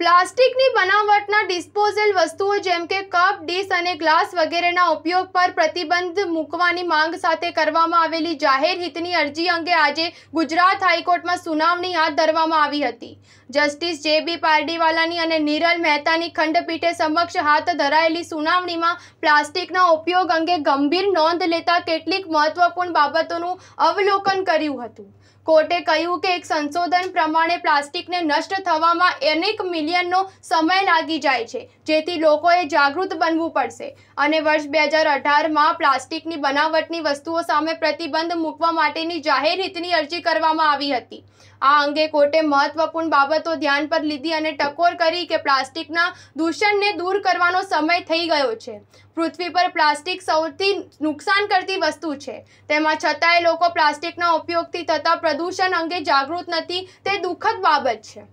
પ્લાસ્ટિકની બનાવટના ડિસ્પોઝલ વસ્તુઓ જેમ કે કપ ડીશ અને ગ્લાસ વગેરેના ઉપયોગ પર પ્રતિબંધ મૂકવાની માંગ સાથે કરવામાં આવેલી જાહેર હિતની અરજી અંગે આજે ગુજરાત હાઈકોર્ટમાં સુનાવણી હાથ ધરવામાં આવી હતી જસ્ટિસ જે બી પારડીવાલાની અને નિરલ મહેતાની ખંડપીઠે સમક્ષ હાથ ધરાયેલી સુનાવણીમાં પ્લાસ્ટિકના ઉપયોગ અંગે ગંભીર નોંધ લેતા કેટલીક મહત્વપૂર્ણ બાબતોનું અવલોકન કર્યું હતું કોર્ટે કહ્યું કે એક સંશોધન પ્રમાણે પ્લાસ્ટિકને નષ્ટ થવામાં અનેક મિલિયનનો સમય લાગી જાય છે જેથી લોકોએ જાગૃત બનવું પડશે અને વર્ષ બે હજાર અઢારમાં પ્લાસ્ટિકની બનાવટની વસ્તુઓ સામે પ્રતિબંધ મૂકવા માટેની જાહેર હિતની અરજી કરવામાં આવી હતી આ અંગે કોર્ટે મહત્વપૂર્ણ બાબત બાબતો ધ્યાન પર લીધી અને ટકોર કરી કે પ્લાસ્ટિકના દૂષણને દૂર કરવાનો સમય થઈ ગયો છે પૃથ્વી પર પ્લાસ્ટિક સૌથી નુકસાન કરતી વસ્તુ છે તેમાં છતાંય લોકો પ્લાસ્ટિકના ઉપયોગથી થતા પ્રદૂષણ અંગે જાગૃત નથી તે દુઃખદ બાબત છે